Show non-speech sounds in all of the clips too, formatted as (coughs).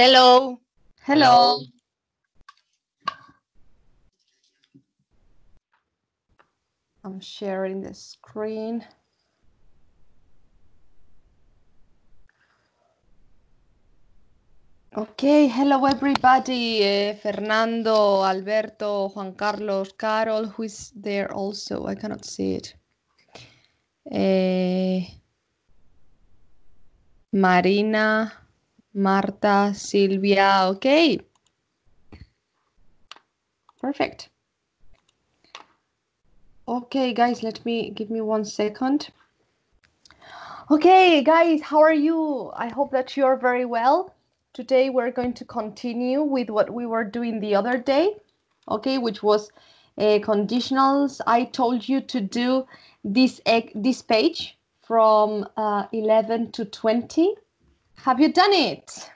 Hello. Hello. I'm sharing the screen. Okay, hello everybody, uh, Fernando, Alberto, Juan Carlos, Carol, who is there also? I cannot see it. Uh, Marina, Marta, Silvia, okay. Perfect. Okay, guys, let me give me one second. Okay, guys, how are you? I hope that you're very well. Today we're going to continue with what we were doing the other day, okay, which was uh, conditionals. I told you to do this, uh, this page from uh, 11 to 20 have you done it?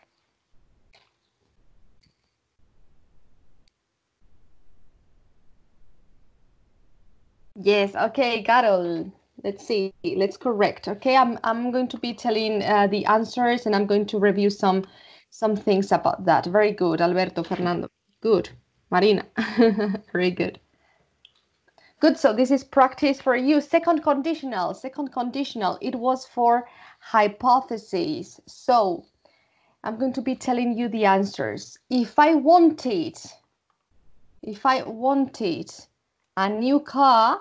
Yes, okay, Carol. Let's see. Let's correct. Okay, I'm I'm going to be telling uh, the answers and I'm going to review some some things about that. Very good, Alberto Fernando. Good. Marina. (laughs) Very good. Good, so this is practice for you. Second conditional, second conditional, it was for hypotheses. So I'm going to be telling you the answers. If I wanted, if I wanted a new car,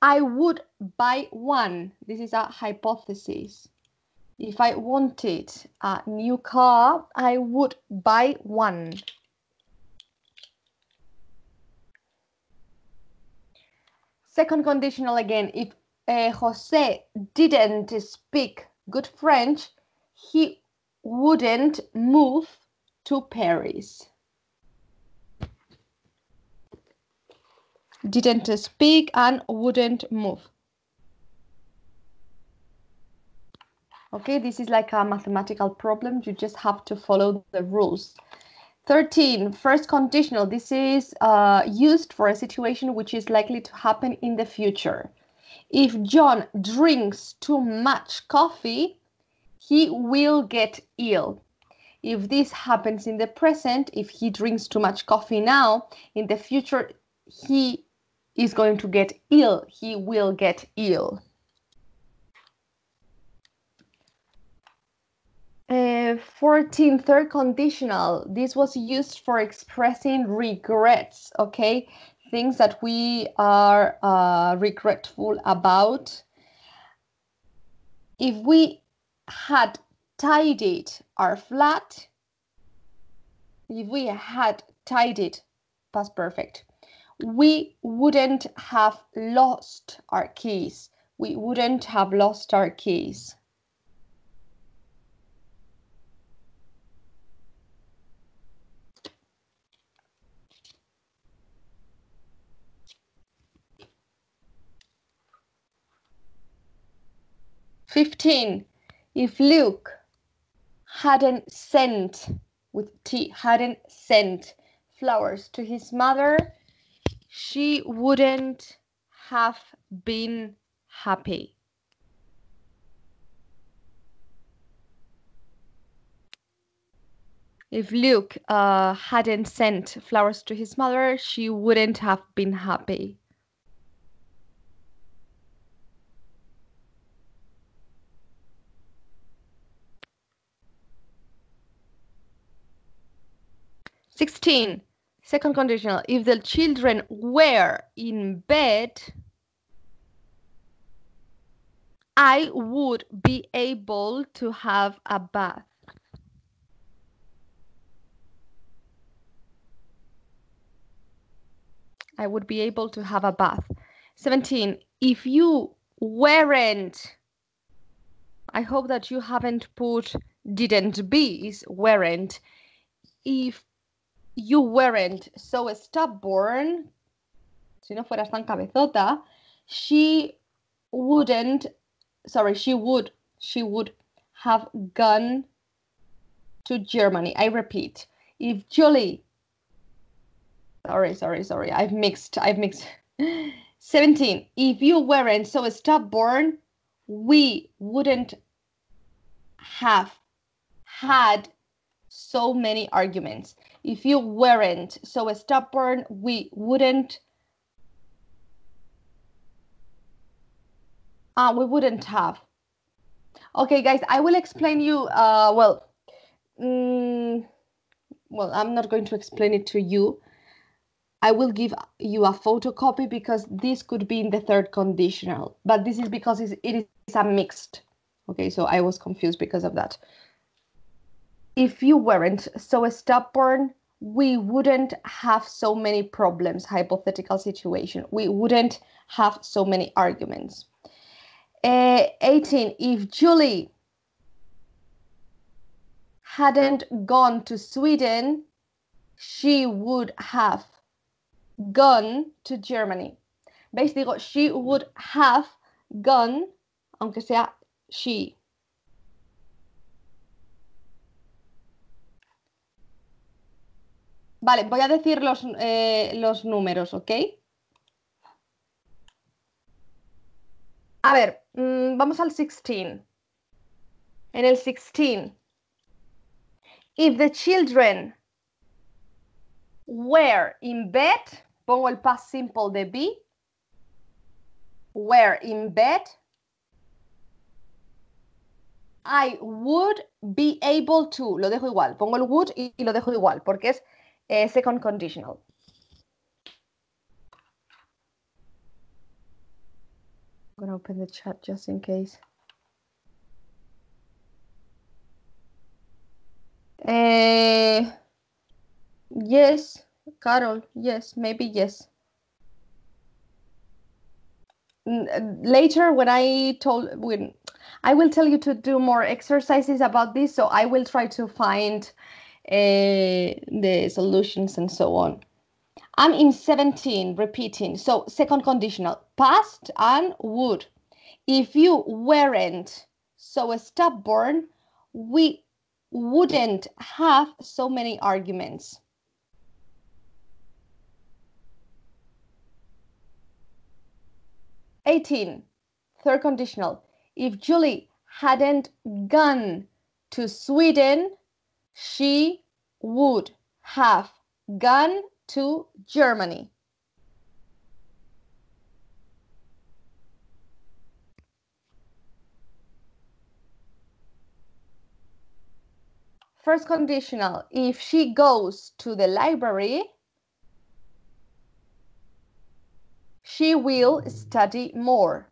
I would buy one. This is a hypothesis. If I wanted a new car, I would buy one. Second conditional again, if uh, Jose didn't speak good French, he wouldn't move to Paris. Didn't speak and wouldn't move. Okay, this is like a mathematical problem. You just have to follow the rules. 13. First conditional. This is uh, used for a situation which is likely to happen in the future. If John drinks too much coffee, he will get ill. If this happens in the present, if he drinks too much coffee now, in the future, he is going to get ill. He will get ill. uh, 14 third conditional this was used for expressing regrets okay things that we are uh, regretful about if we had tidied our flat if we had tidied past perfect we wouldn't have lost our keys we wouldn't have lost our keys 15. If Luke hadn't sent, with T, hadn't sent flowers to his mother, she wouldn't have been happy. If Luke uh, hadn't sent flowers to his mother, she wouldn't have been happy. 16. Second conditional. If the children were in bed, I would be able to have a bath. I would be able to have a bath. 17. If you weren't, I hope that you haven't put didn't be's weren't. If you weren't so stubborn, si no fueras tan cabezota, she wouldn't, sorry, she would, she would have gone to Germany. I repeat, if Julie, sorry, sorry, sorry, I've mixed, I've mixed. (laughs) 17. If you weren't so stubborn, we wouldn't have had so many arguments if you weren't so stubborn, we wouldn't uh, we wouldn't have. Okay, guys, I will explain you. Uh, well, mm, well, I'm not going to explain it to you. I will give you a photocopy because this could be in the third conditional, but this is because it is a mixed. Okay, so I was confused because of that if you weren't so stubborn, we wouldn't have so many problems, hypothetical situation. We wouldn't have so many arguments. Uh, 18. If Julie hadn't gone to Sweden, she would have gone to Germany. Basically, she would have gone, aunque sea she. Vale, voy a decir los, eh, los números, ¿ok? A ver, mm, vamos al 16. En el 16. If the children were in bed, pongo el past simple de be, were in bed, I would be able to, lo dejo igual, pongo el would y lo dejo igual, porque es a second conditional. I'm going to open the chat just in case. Uh, yes, Carol, yes, maybe yes. Uh, later, when I told, when I will tell you to do more exercises about this, so I will try to find uh, the solutions and so on. I'm in 17, repeating. So second conditional, past and would. If you weren't so stubborn, we wouldn't have so many arguments. Eighteen, third conditional. If Julie hadn't gone to Sweden, she would have gone to Germany. First conditional, if she goes to the library, she will study more.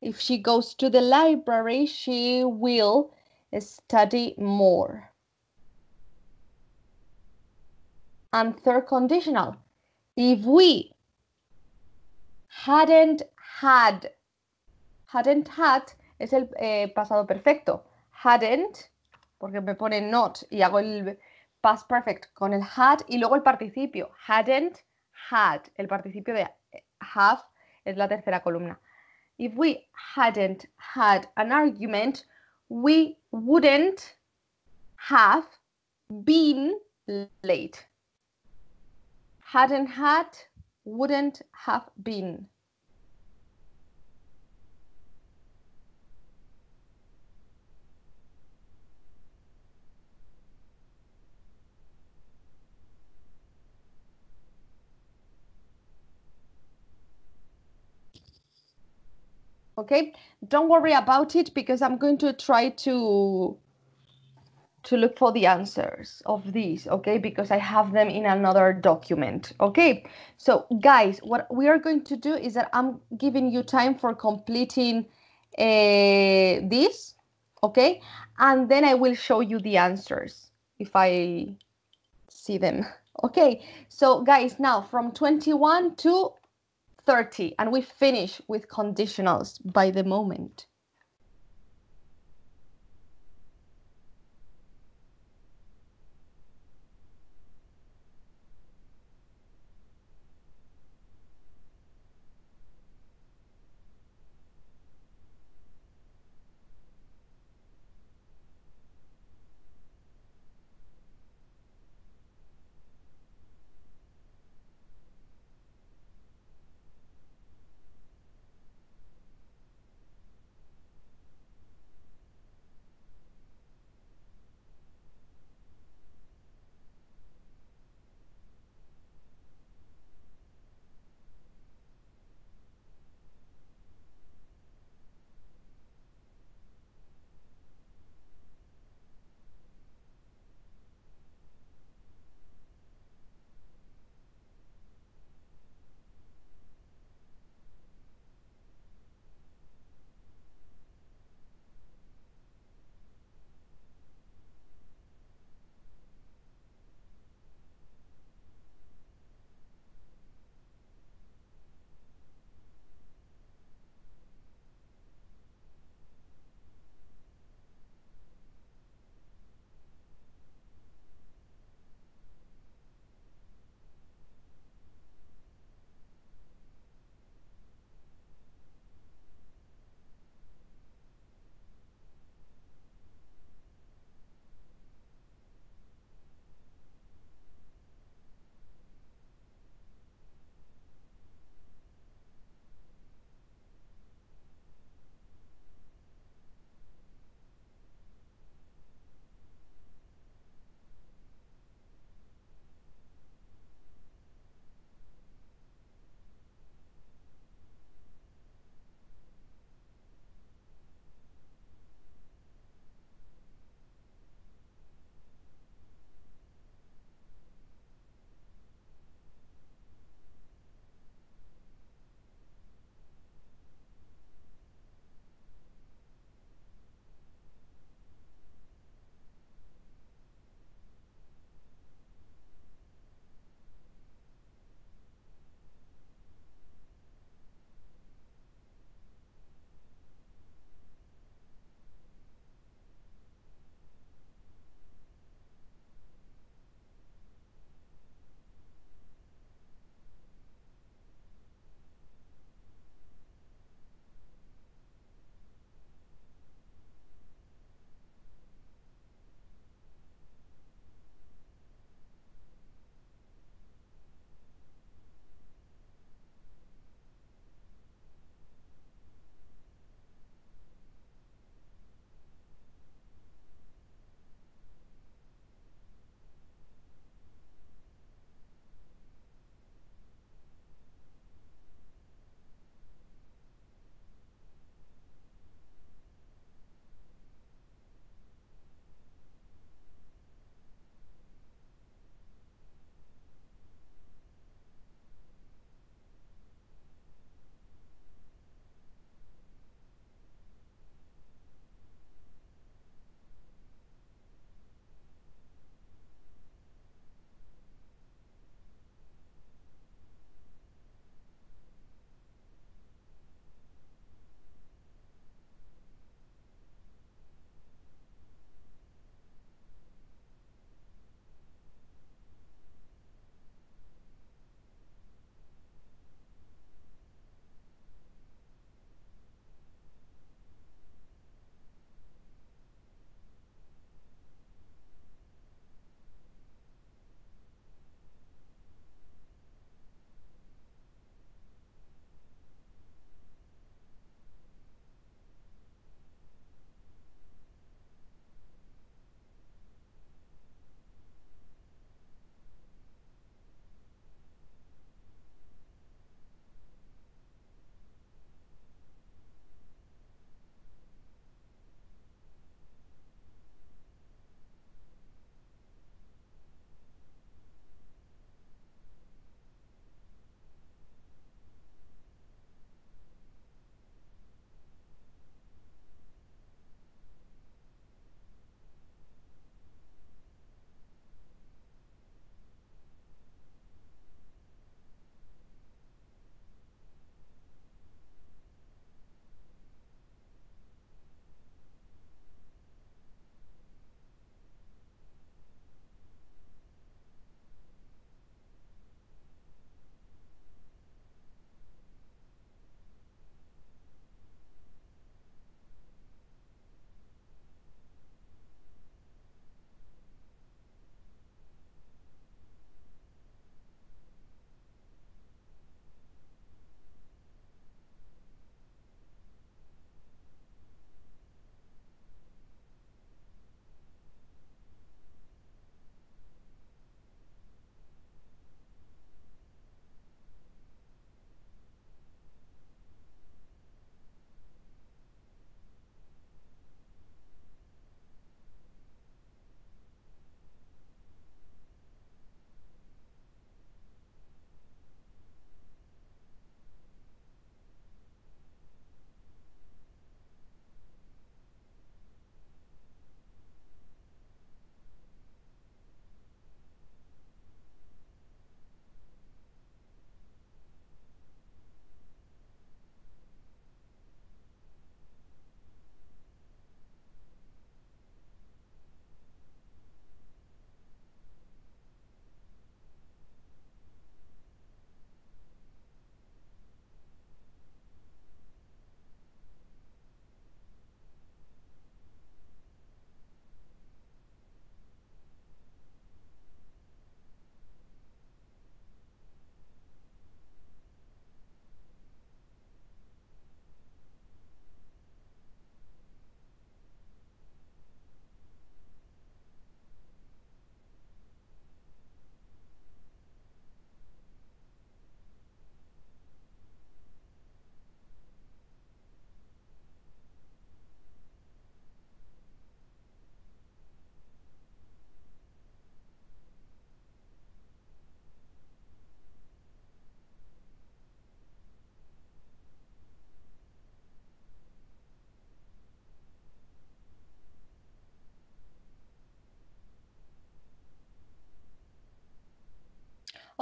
If she goes to the library, she will study more. And third conditional, if we hadn't had, hadn't had es el eh, pasado perfecto. Hadn't, porque me pone not y hago el past perfect con el had y luego el participio. Hadn't had, el participio de have es la tercera columna. If we hadn't had an argument, we wouldn't have been late. Hadn't had, wouldn't have been. okay don't worry about it because i'm going to try to to look for the answers of these okay because i have them in another document okay so guys what we are going to do is that i'm giving you time for completing uh, this okay and then i will show you the answers if i see them (laughs) okay so guys now from 21 to 30 and we finish with conditionals by the moment.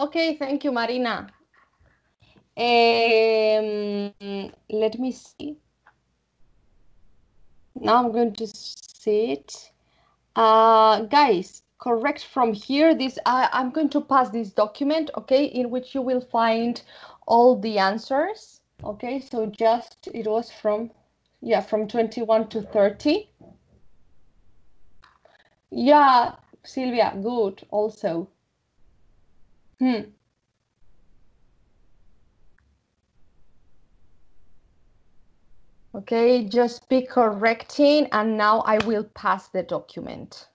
Okay, thank you, Marina. Um, let me see. Now I'm going to see it. Uh, guys, correct from here. This I, I'm going to pass this document, okay, in which you will find all the answers. Okay, so just it was from, yeah, from 21 to 30. Yeah, Sylvia, good also. Hmm. Okay, just be correcting and now I will pass the document.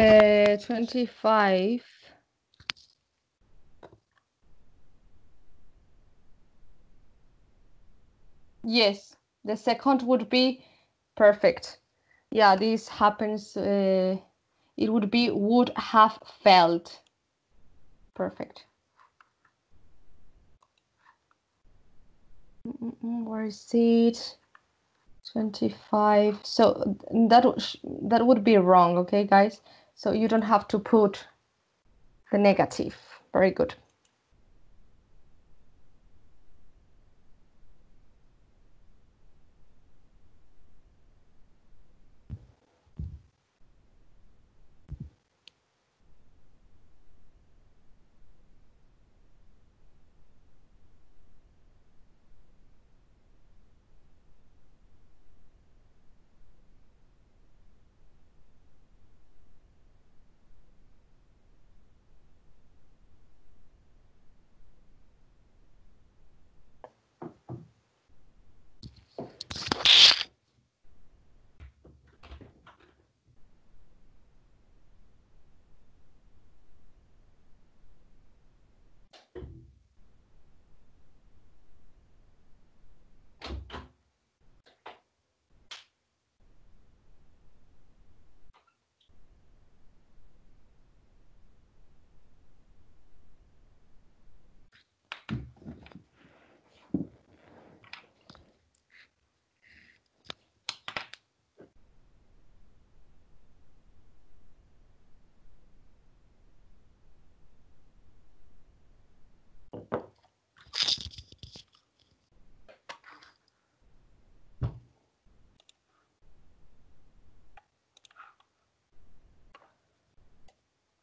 Uh, 25. Yes, the second would be perfect. Yeah, this happens. Uh, it would be would have failed. Perfect. Where is it? 25. So that, that would be wrong, okay, guys? So you don't have to put the negative. Very good.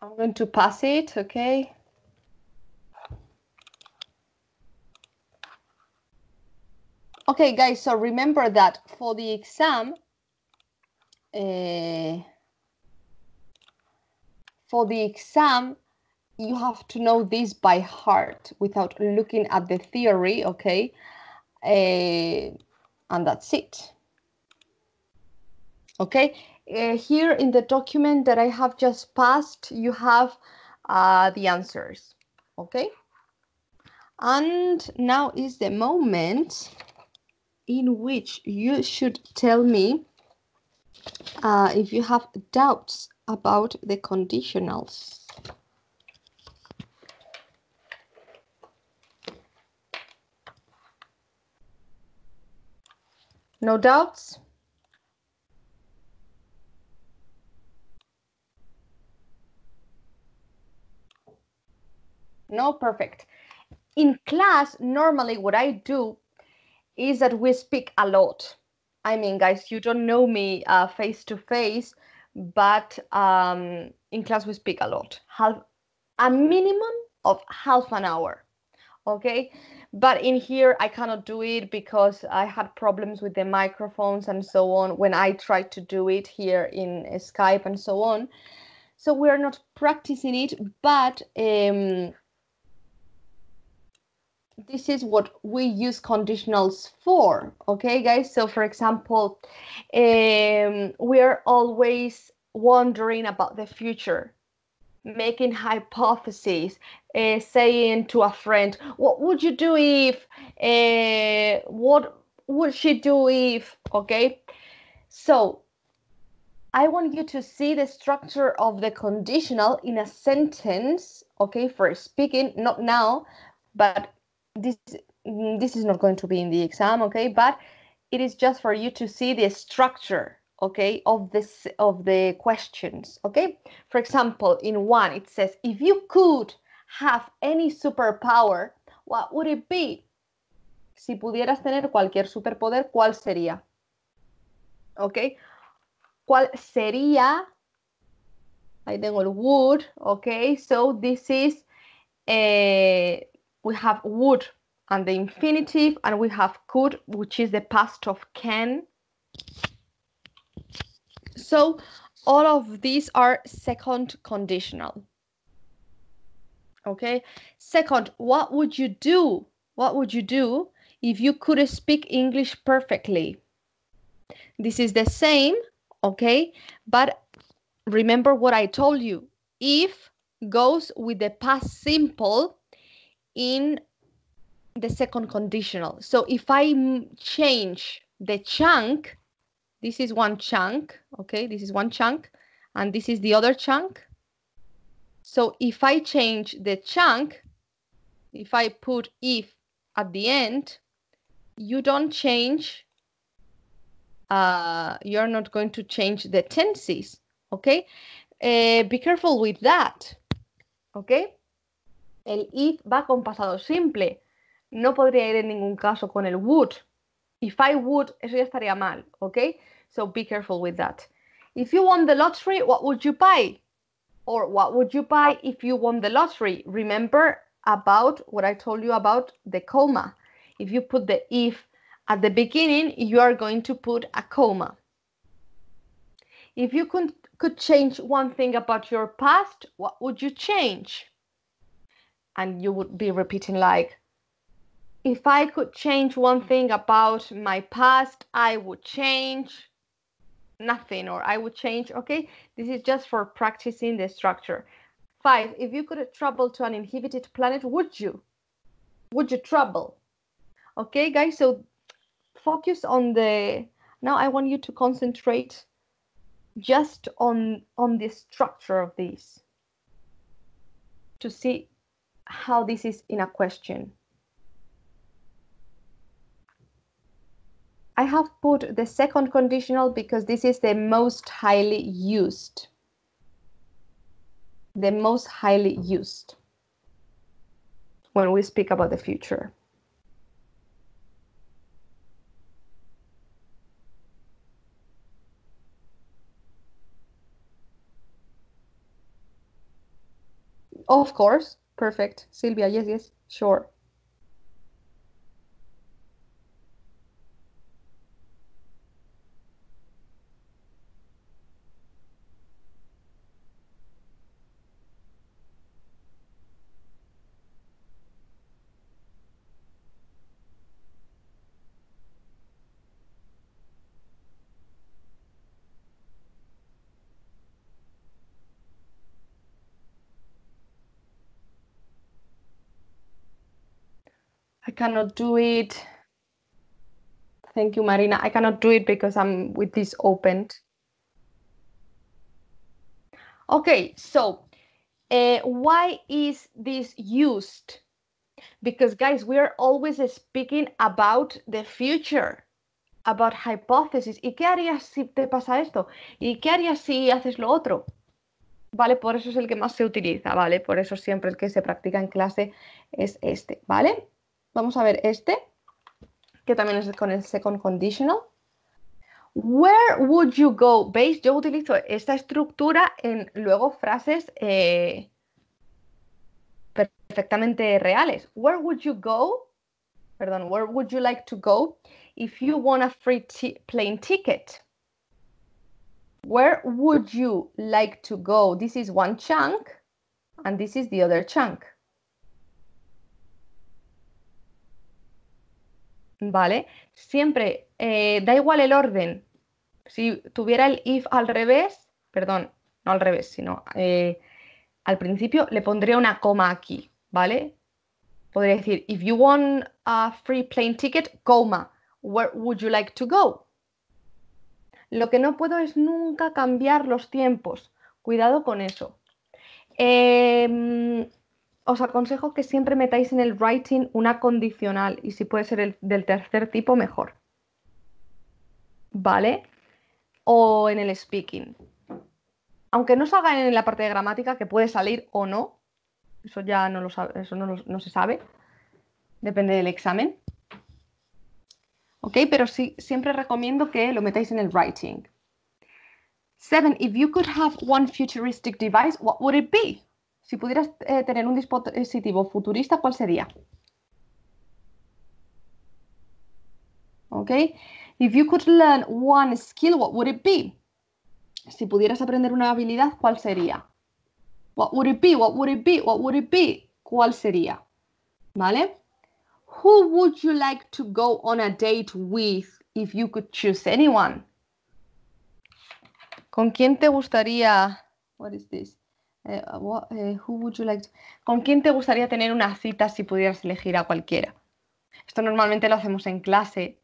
I'm going to pass it, okay? Okay, guys, so remember that for the exam, uh, for the exam, you have to know this by heart without looking at the theory, okay? Uh, and that's it. Okay, uh, here in the document that I have just passed, you have uh, the answers, okay? And now is the moment in which you should tell me uh, if you have doubts about the conditionals. No doubts? No, perfect. In class, normally what I do is that we speak a lot. I mean, guys, you don't know me uh, face to face, but um, in class we speak a lot, half a minimum of half an hour. Okay, but in here I cannot do it because I had problems with the microphones and so on when I tried to do it here in uh, Skype and so on. So we're not practicing it, but um, this is what we use conditionals for okay guys so for example um, we're always wondering about the future making hypotheses uh, saying to a friend what would you do if uh, what would she do if okay so i want you to see the structure of the conditional in a sentence okay for speaking not now but this mm, this is not going to be in the exam okay but it is just for you to see the structure okay of this of the questions okay for example in one it says if you could have any superpower what would it be si pudieras tener cualquier superpoder cuál sería okay cuál sería I think el would okay so this is a eh, we have would and the infinitive, and we have could, which is the past of can. So all of these are second conditional. Okay, second, what would you do? What would you do if you could speak English perfectly? This is the same, okay, but remember what I told you. If goes with the past simple in the second conditional. So if I change the chunk, this is one chunk, okay? This is one chunk, and this is the other chunk. So if I change the chunk, if I put if at the end, you don't change, uh, you're not going to change the tenses, okay? Uh, be careful with that, okay? El if va con pasado simple. No podría ir en ningún caso con el would. If I would, eso ya estaría mal, ¿ok? So be careful with that. If you won the lottery, what would you buy? Or what would you buy if you won the lottery? Remember about what I told you about the comma. If you put the if at the beginning, you are going to put a comma. If you could, could change one thing about your past, what would you change? and you would be repeating like if i could change one thing about my past i would change nothing or i would change okay this is just for practicing the structure five if you could travel to an inhabited planet would you would you travel okay guys so focus on the now i want you to concentrate just on on the structure of these to see how this is in a question. I have put the second conditional because this is the most highly used. The most highly used when we speak about the future. Of course, Perfect. Silvia, yes, yes. Sure. cannot do it. Thank you, Marina. I cannot do it because I'm with this opened. Okay, so uh, why is this used? Because, guys, we are always speaking about the future, about hypothesis. ¿Y qué harías si te pasa esto? ¿Y qué harías si haces lo otro? ¿Vale? Por eso es el que más se utiliza, ¿vale? Por eso siempre el que se practica en clase es este, ¿vale? Vamos a ver este, que también es con el second conditional. Where would you go? ¿Veis? Yo utilizo esta estructura en luego frases eh, perfectamente reales. Where would you go? Perdón, where would you like to go if you want a free plane ticket? Where would you like to go? This is one chunk and this is the other chunk. ¿vale? Siempre, eh, da igual el orden. Si tuviera el if al revés, perdón, no al revés, sino eh, al principio, le pondría una coma aquí, ¿vale? Podría decir, if you want a free plane ticket, coma, where would you like to go? Lo que no puedo es nunca cambiar los tiempos. Cuidado con eso. Eh, os aconsejo que siempre metáis en el writing una condicional y si puede ser el, del tercer tipo, mejor. ¿Vale? O en el speaking. Aunque no salga en la parte de gramática, que puede salir o no, eso ya no, lo no, no se sabe, depende del examen. ¿Ok? Pero sí, siempre recomiendo que lo metáis en el writing. Seven, if you could have one futuristic device, what would it be? Si pudieras eh, tener un dispositivo futurista, ¿cuál sería? ¿Ok? If you could learn one skill, what would it be? Si pudieras aprender una habilidad, ¿cuál sería? What would it be? What would it be? What would it be? ¿Cuál sería? ¿Vale? Who would you like to go on a date with if you could choose anyone? ¿Con quién te gustaría? What is this? Eh, eh, ¿Con quién te gustaría tener una cita si pudieras elegir a cualquiera? Esto normalmente lo hacemos en clase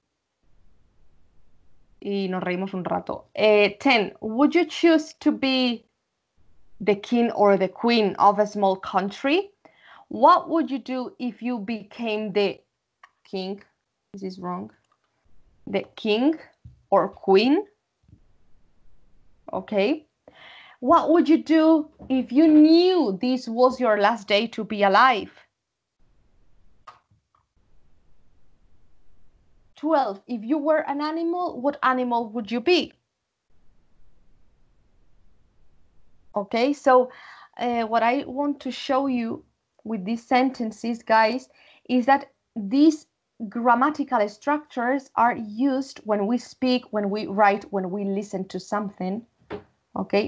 y nos reímos un rato. Eh, ten, would you choose to be the king or the queen of a small country? What would you do if you became the king? This is wrong. The king or queen. Okay. What would you do if you knew this was your last day to be alive? 12. If you were an animal, what animal would you be? Okay, so uh, what I want to show you with these sentences, guys, is that these grammatical structures are used when we speak, when we write, when we listen to something.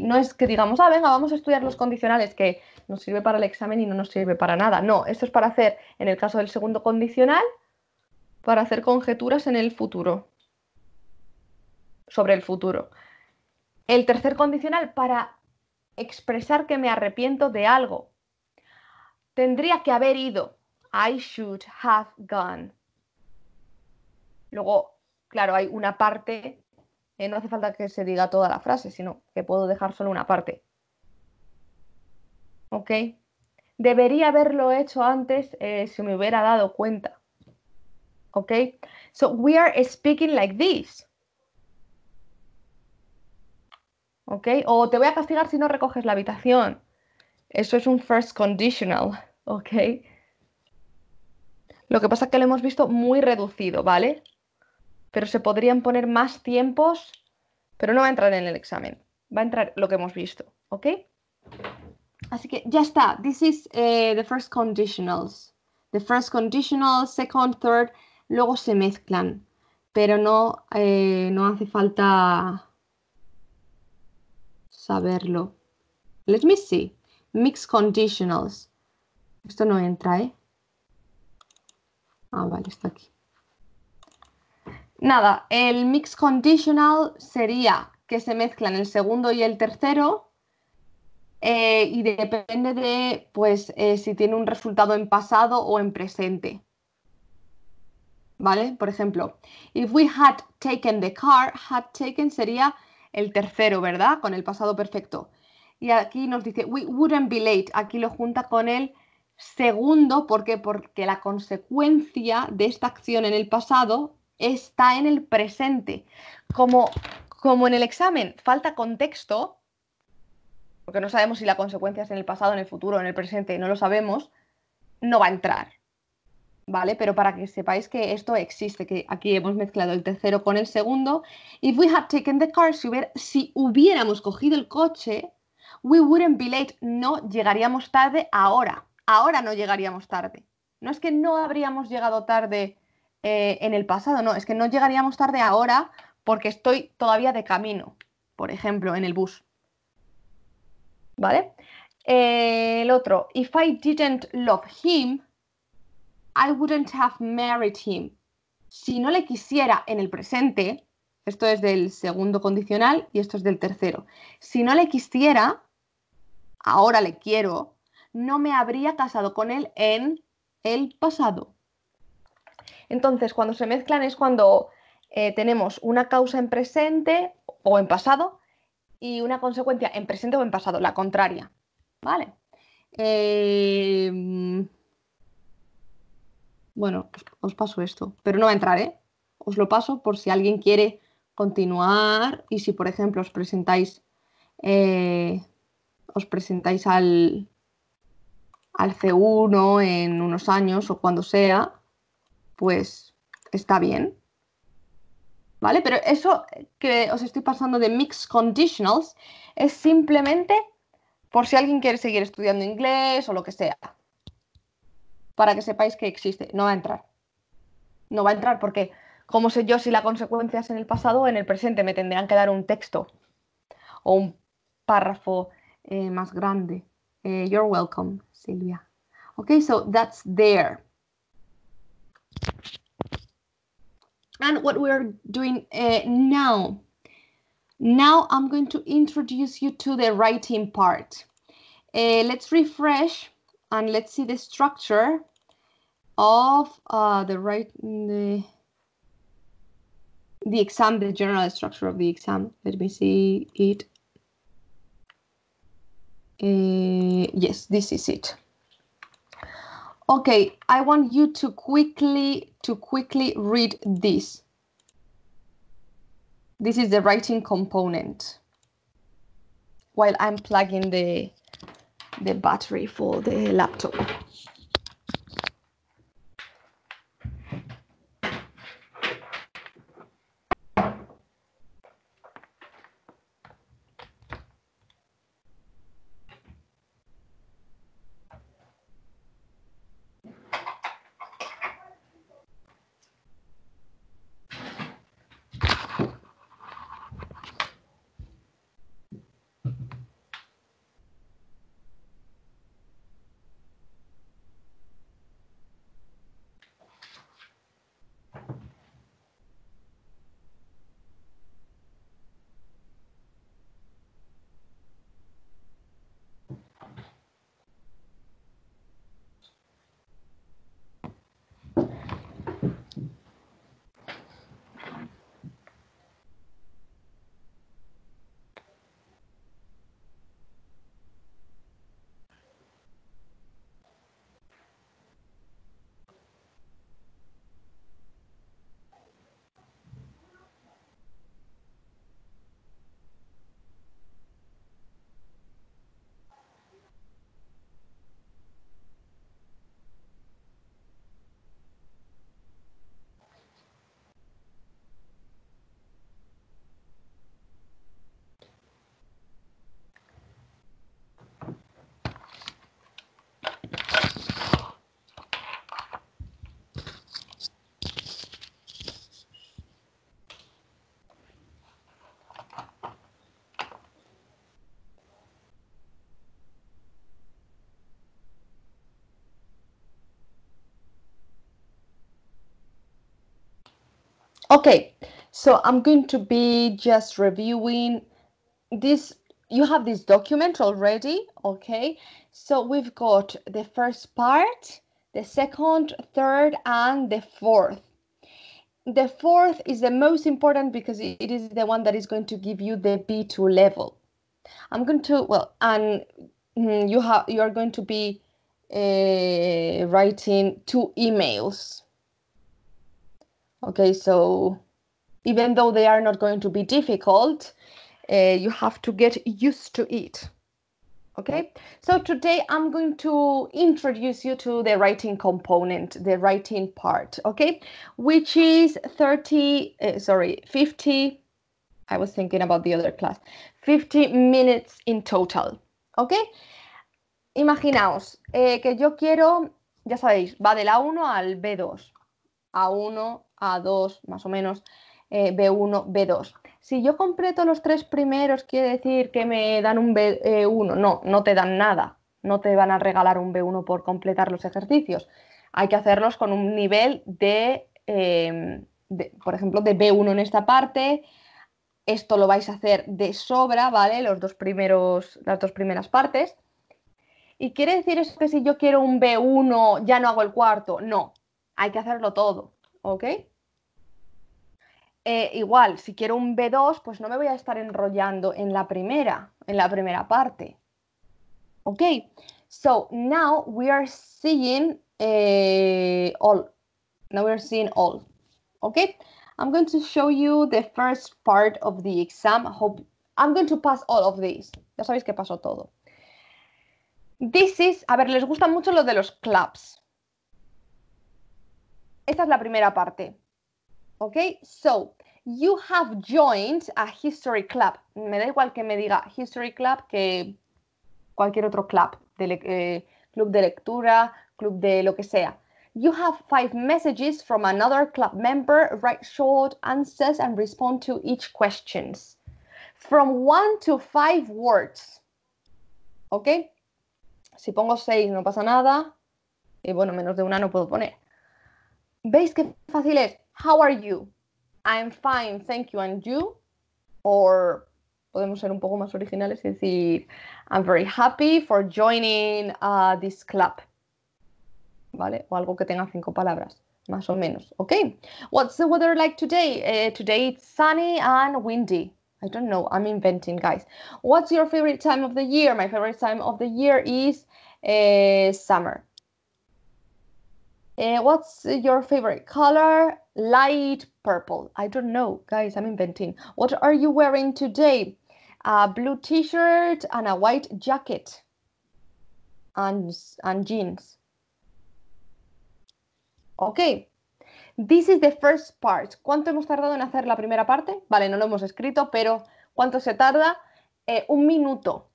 No es que digamos, ah, venga, vamos a estudiar los condicionales que nos sirve para el examen y no nos sirve para nada. No, esto es para hacer, en el caso del segundo condicional, para hacer conjeturas en el futuro, sobre el futuro. El tercer condicional, para expresar que me arrepiento de algo. Tendría que haber ido. I should have gone. Luego, claro, hay una parte eh, no hace falta que se diga toda la frase, sino que puedo dejar solo una parte. ¿Ok? Debería haberlo hecho antes eh, si me hubiera dado cuenta. ¿Ok? So we are speaking like this. ¿Ok? O te voy a castigar si no recoges la habitación. Eso es un first conditional. ¿Ok? Lo que pasa es que lo hemos visto muy reducido, ¿vale? pero se podrían poner más tiempos, pero no va a entrar en el examen, va a entrar lo que hemos visto, ¿ok? Así que ya está, this is eh, the first conditionals. The first conditional, second, third, luego se mezclan, pero no, eh, no hace falta saberlo. Let me see. Mixed conditionals. Esto no entra, ¿eh? Ah, vale, está aquí. Nada, el mix conditional sería que se mezclan el segundo y el tercero eh, y depende de pues, eh, si tiene un resultado en pasado o en presente. ¿Vale? Por ejemplo, if we had taken the car, had taken sería el tercero, ¿verdad? Con el pasado perfecto. Y aquí nos dice, we wouldn't be late. Aquí lo junta con el segundo, ¿por qué? Porque la consecuencia de esta acción en el pasado está en el presente. Como, como en el examen falta contexto, porque no sabemos si la consecuencia es en el pasado, en el futuro, en el presente, no lo sabemos, no va a entrar. ¿Vale? Pero para que sepáis que esto existe, que aquí hemos mezclado el tercero con el segundo. If we had taken the car, si, hubiéramos cogido el coche, we wouldn't be late. No llegaríamos tarde ahora. Ahora no llegaríamos tarde. No es que no habríamos llegado tarde eh, en el pasado, no, es que no llegaríamos tarde ahora porque estoy todavía de camino, por ejemplo, en el bus. ¿Vale? Eh, el otro, if I didn't love him, I wouldn't have married him. Si no le quisiera en el presente, esto es del segundo condicional y esto es del tercero. Si no le quisiera, ahora le quiero, no me habría casado con él en el pasado. Entonces, cuando se mezclan es cuando eh, tenemos una causa en presente o en pasado y una consecuencia en presente o en pasado, la contraria. ¿Vale? Em, bueno, os paso esto, pero no va a entrar, ¿eh? Os lo paso por si alguien quiere continuar y si, por ejemplo, os presentáis, eh, os presentáis al, al C1 en unos años o cuando sea, pues está bien. ¿Vale? Pero eso que os estoy pasando de mixed conditionals es simplemente por si alguien quiere seguir estudiando inglés o lo que sea. Para que sepáis que existe. No va a entrar. No va a entrar porque, como sé yo si la consecuencia es en el pasado o en el presente? Me tendrán que dar un texto o un párrafo eh, más grande. Eh, you're welcome, Silvia. Ok, so that's there. and what we're doing uh, now. Now I'm going to introduce you to the writing part. Uh, let's refresh and let's see the structure of uh, the right the, the exam, the general structure of the exam. Let me see it. Uh, yes, this is it. Okay, I want you to quickly to quickly read this. This is the writing component while I'm plugging the the battery for the laptop. Okay, so I'm going to be just reviewing this. You have this document already, okay? So we've got the first part, the second, third, and the fourth. The fourth is the most important because it is the one that is going to give you the B2 level. I'm going to, well, and mm, you have, you are going to be uh, writing two emails Okay, so even though they are not going to be difficult, uh, you have to get used to it. Okay, so today I'm going to introduce you to the writing component, the writing part, okay, which is 30, uh, sorry, 50, I was thinking about the other class, 50 minutes in total, okay. Imaginaos eh, que yo quiero, ya sabéis, va de la 1 al B2, A1, A2 más o menos, B1, eh, B2. Si yo completo los tres primeros, quiere decir que me dan un B1. No, no te dan nada. No te van a regalar un B1 por completar los ejercicios. Hay que hacerlos con un nivel de, em, por ejemplo, de B1 en esta parte, esto lo vais a hacer de sobra, ¿vale? Los dos primeros, las dos primeras partes. Y quiere decir eso que si yo quiero un B1, ya no hago el cuarto. No, hay que hacerlo todo. ¿ok? Eh, igual, si quiero un B2, pues no me voy a estar enrollando en la primera, en la primera parte. ¿Ok? So now we are seeing eh, all. Now we are seeing all. Okay? I'm going to show you the first part of the exam. Hope I'm going to pass all of these. Ya sabéis que pasó todo. This is, a ver, les gusta mucho lo de los clubs esta es la primera parte. ¿Ok? So, you have joined a history club. Me da igual que me diga history club que cualquier otro club, eh, club de lectura, club de lo que sea. You have five messages from another club member. Write short answers and respond to each questions. From one to five words. ¿Ok? Si pongo seis no pasa nada. Y eh, bueno, menos de una no puedo poner. ¿Veis qué fácil es? How are you? I'm fine, thank you, and you? Or podemos ser un poco más originales y decir, I'm very happy for joining uh, this club. ¿Vale? O algo que tenga cinco palabras, más o menos. ¿Ok? What's the weather like today? Uh, today it's sunny and windy. I don't know. I'm inventing, guys. What's your favorite time of the year? My favorite time of the year is uh, summer. Eh, what's your favorite color? Light purple. I don't know, guys, I'm inventing. What are you wearing today? A blue t-shirt and a white jacket and, jeans. Okay, this is the first part. ¿Cuánto hemos tardado en hacer la primera parte? Vale, no lo hemos escrito, pero ¿cuánto se tarda? Eh, un minuto.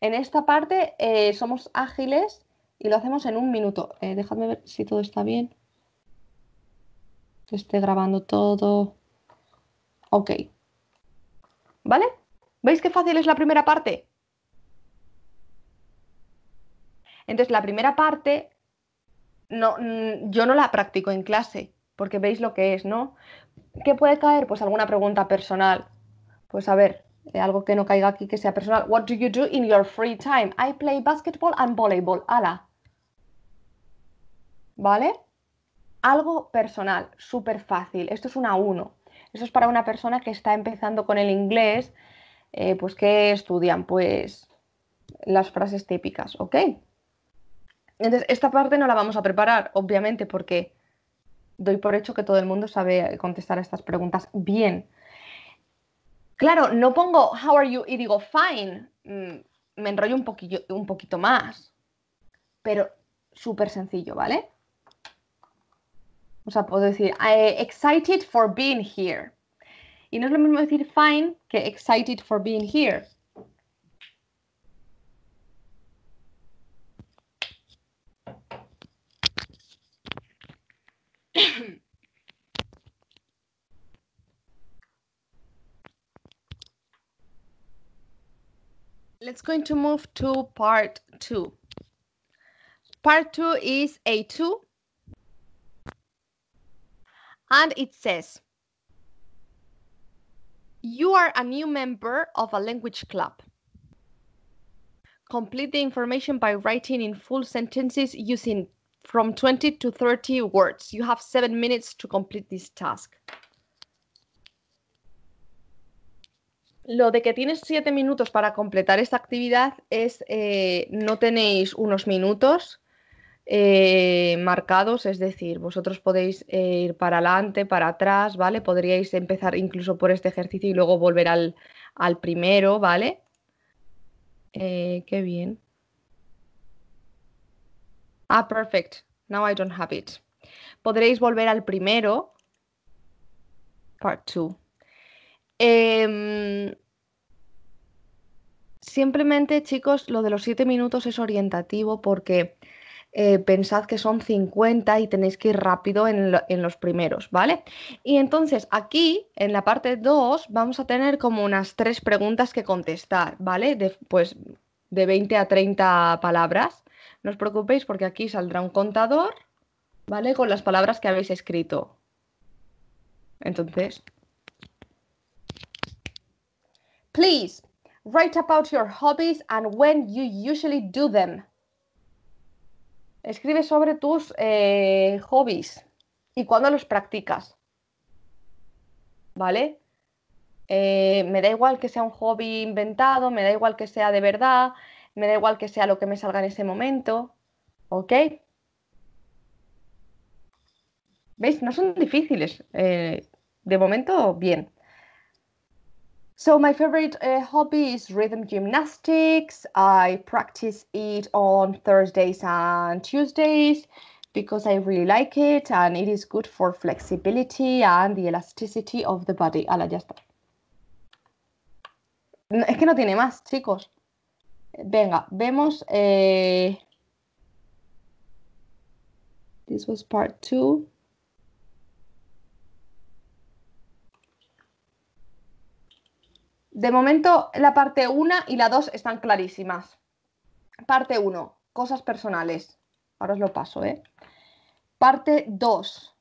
En esta parte eh, somos ágiles y lo hacemos en un minuto. Eh, déjame ver si todo está bien. Que esté grabando todo. Ok. ¿Vale? ¿Veis qué fácil es la primera parte? Entonces, la primera parte no, mm, yo no la practico en clase, porque veis lo que es, ¿no? ¿Qué puede caer? Pues alguna pregunta personal. Pues a ver, eh, algo que no caiga aquí que sea personal. What do you do in your free time? I play basketball and volleyball. Ala. ¿vale? Algo personal, súper fácil. Esto es una 1. Eso es para una persona que está empezando con el inglés, eh, pues que estudian, pues las frases típicas, ¿ok? Entonces, esta parte no la vamos a preparar, obviamente, porque doy por hecho que todo el mundo sabe contestar estas preguntas bien. Claro, no pongo how are you y digo fine, mm, me enrollo un, un poquito más, pero súper sencillo, ¿vale? O sea, puedo decir, eh, excited for being here. Y no es lo mismo decir fine que excited for being here. (coughs) Let's going to move to part two. Part two is A2 and it says, you are a new member of a language club. Complete the information by writing in full sentences using from 20 to 30 words. You have seven minutes to complete this task. Lo de que tienes siete minutos para completar esta actividad es eh, no tenéis unos minutos, Eh, marcados, es decir, vosotros podéis eh, ir para adelante, para atrás, ¿vale? Podríais empezar incluso por este ejercicio y luego volver al, primero, ¿vale? Eh, qué bien. Ah, perfect. Now I don't have it. Podréis volver al primero. Part 2. Em, simplemente, chicos, lo de los siete minutos es orientativo porque eh, pensad que son 50 y tenéis que ir rápido en, los primeros, ¿vale? Y entonces aquí, en la parte 2, vamos a tener como unas tres preguntas que contestar, ¿vale? De, pues de 20 a 30 palabras. No os preocupéis porque aquí saldrá un contador, ¿vale? Con las palabras que habéis escrito. Entonces. Please, write about your hobbies and when you usually do them. Escribe sobre tus eh, hobbies y cuándo los practicas. ¿Vale? Eh, me da igual que sea un hobby inventado, me da igual que sea de verdad, me da igual que sea lo que me salga en ese momento. ¿Ok? ¿Veis? No son difíciles. Eh, de momento, bien. So my favorite uh, hobby is rhythm gymnastics. I practice it on Thursdays and Tuesdays because I really like it and it is good for flexibility and the elasticity of the body. Ala, ya está. Es que no tiene más, chicos. Venga, vemos. Eh... This was part two. De momento, la parte 1 y la 2 están clarísimas. Parte 1, cosas personales. Ahora os lo paso, ¿eh? Parte 2,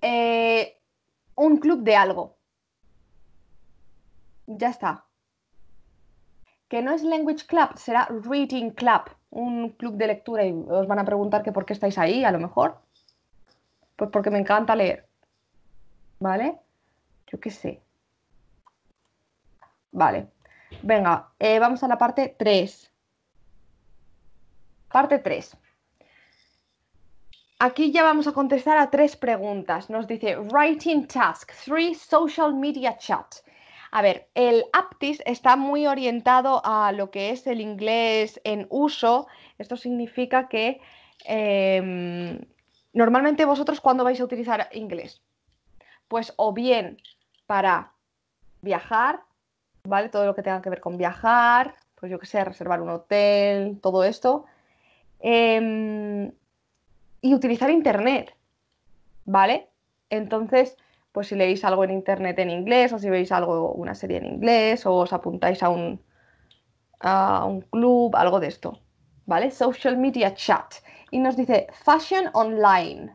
eh, un club de algo. Ya está. Que no es Language Club, será Reading Club, un club de lectura. Y os van a preguntar que por qué estáis ahí, a lo mejor. Pues porque me encanta leer. ¿Vale? Yo qué sé. Vale. Venga, eh, vamos a la parte 3. Parte 3. Aquí ya vamos a contestar a tres preguntas. Nos dice Writing Task 3 Social Media Chat. A ver, el Aptis está muy orientado a lo que es el inglés en uso. Esto significa que em, normalmente vosotros cuando vais a utilizar inglés, pues o bien para viajar, ¿vale? Todo lo que tenga que ver con viajar, pues yo que sé, reservar un hotel, todo esto. Em, y utilizar Internet, ¿vale? Entonces, pues si leéis algo en Internet en inglés o si veis algo, una serie en inglés o os apuntáis a un, a un club, algo de esto, ¿vale? Social Media Chat. Y nos dice, Fashion Online.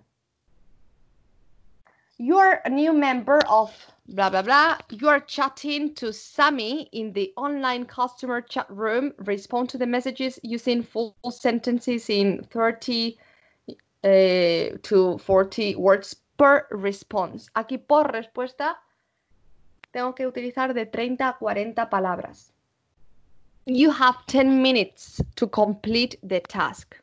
You're a new member of Bla bla bla. You are chatting to Sammy in the online customer chat room. Respond to the messages using full sentences in 30 eh, to 40 words per response. Aquí por respuesta tengo que utilizar de 30 a 40 palabras. You have 10 minutes to complete the task.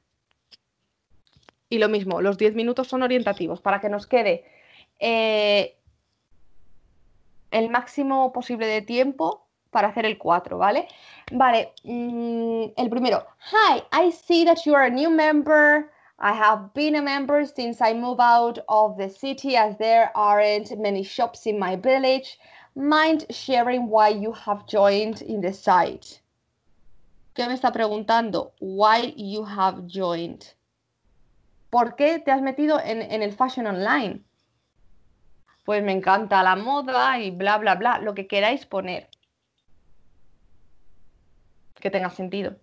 Y lo mismo, los 10 minutos son orientativos para que nos quede eh, el máximo posible de tiempo para hacer el 4, ¿vale? Vale, mm, el primero. Hi, I see that you are a new member. I have been a member since I moved out of the city as there aren't many shops in my village. Mind sharing why you have joined in the site. ¿Qué me está preguntando? Why you have joined. ¿Por qué te has metido en, en el fashion online? pues me encanta la moda y bla, bla, bla, lo que queráis poner. Que tenga sentido.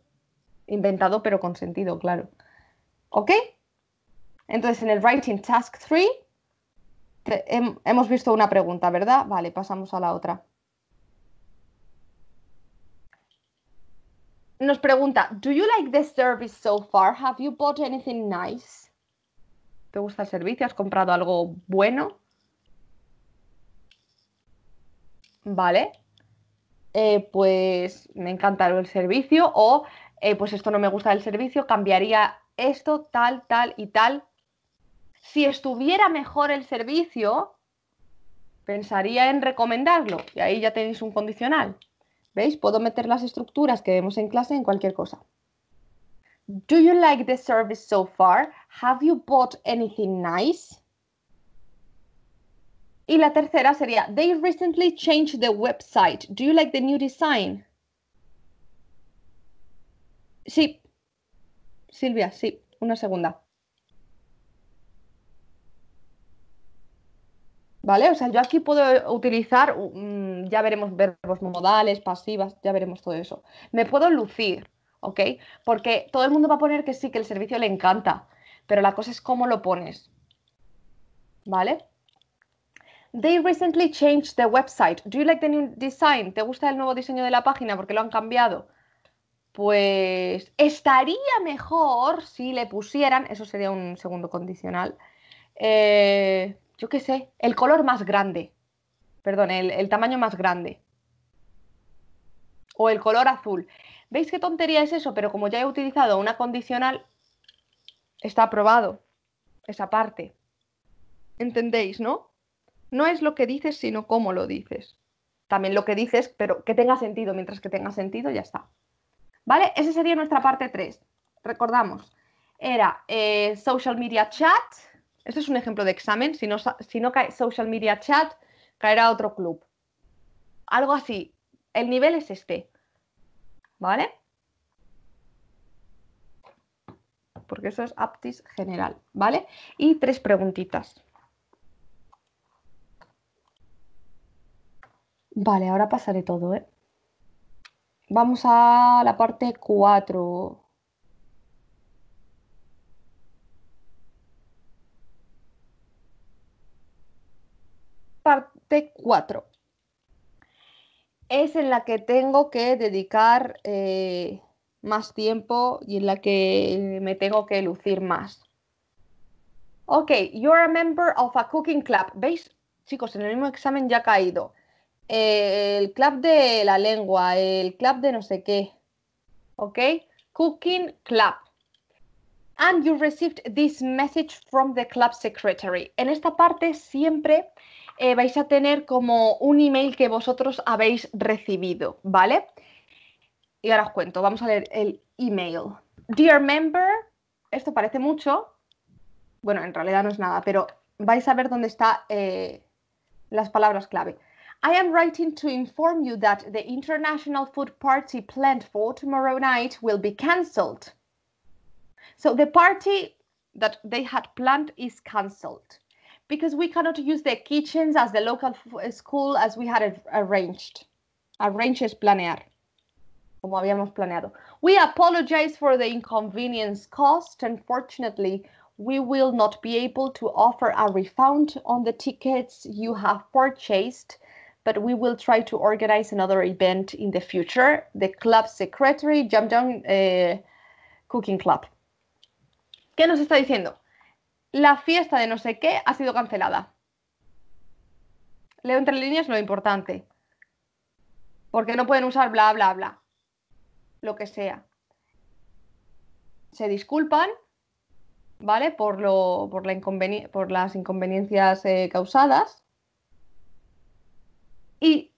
Inventado pero con sentido, claro. ¿Ok? Entonces en el Writing Task 3 hemos visto una pregunta, ¿verdad? Vale, pasamos a la otra. Nos pregunta, ¿Do you like the service so far? ¿Have you bought anything nice? ¿Te gusta el servicio? ¿Has comprado algo bueno? ¿vale? Eh, pues me encanta el servicio o eh, pues esto no me gusta del servicio, cambiaría esto, tal, tal y tal. Si estuviera mejor el servicio, pensaría en recomendarlo y ahí ya tenéis un condicional. ¿Veis? Puedo meter las estructuras que vemos en clase en cualquier cosa. Do you like the service so far? Have you bought anything nice? Y la tercera sería, they recently changed the website. Do you like the new design? Sí. Silvia, sí. Una segunda. ¿Vale? O sea, yo aquí puedo utilizar, mm, ya veremos verbos modales, pasivas, ya veremos todo eso. Me puedo lucir, ¿ok? Porque todo el mundo va a poner que sí, que el servicio le encanta, pero la cosa es cómo lo pones. ¿Vale? They recently changed the website. Do you like the new design? ¿Te gusta el nuevo diseño de la página porque lo han cambiado? Pues estaría mejor si le pusieran, eso sería un segundo condicional, eh, yo qué sé, el color más grande, perdón, el tamaño más grande o el color azul. ¿Veis qué tontería es eso? Pero como ya he utilizado una condicional, está aprobado esa parte. ¿Entendéis, no? no es lo que dices, sino cómo lo dices. También lo que dices, pero que tenga sentido, mientras que tenga sentido, ya está. ¿Vale? Esa sería nuestra parte 3. Recordamos, era eh, social media chat. Este es un ejemplo de examen. Si no, si no cae social media chat, caerá otro club. Algo así. El nivel es este. ¿Vale? Porque eso es aptis general. ¿Vale? Y tres preguntitas. Vale, ahora pasaré todo, ¿eh? Vamos a la parte 4. Parte 4. Es en la que tengo que dedicar eh, más tiempo y en la que me tengo que lucir más. Ok, you're a member of a cooking club. ¿Veis? Chicos, en el mismo examen ya ha caído. Eh, el club de la lengua, el club de no sé qué. ¿Ok? Cooking Club. And you received this message from the club secretary. En esta parte siempre eh, vais a tener como un email que vosotros habéis recibido, ¿vale? Y ahora os cuento, vamos a leer el email. Dear member, esto parece mucho, bueno, en realidad no es nada, pero vais a ver dónde están eh, las palabras clave. I am writing to inform you that the international food party planned for tomorrow night will be cancelled. So the party that they had planned is cancelled because we cannot use the kitchens as the local uh, school as we had arranged. Arrange planear. Como habíamos planeado. We apologize for the inconvenience caused. Unfortunately, we will not be able to offer a refund on the tickets you have purchased but we will try to organize another event in the future. The club secretary, Jamjang eh, Cooking Club. ¿Qué nos está diciendo? La fiesta de no sé qué ha sido cancelada. Leo entre líneas lo importante. Porque no pueden usar bla, bla, bla. Lo que sea. Se disculpan, ¿vale? Por, lo, por, las inconveniencias eh, causadas y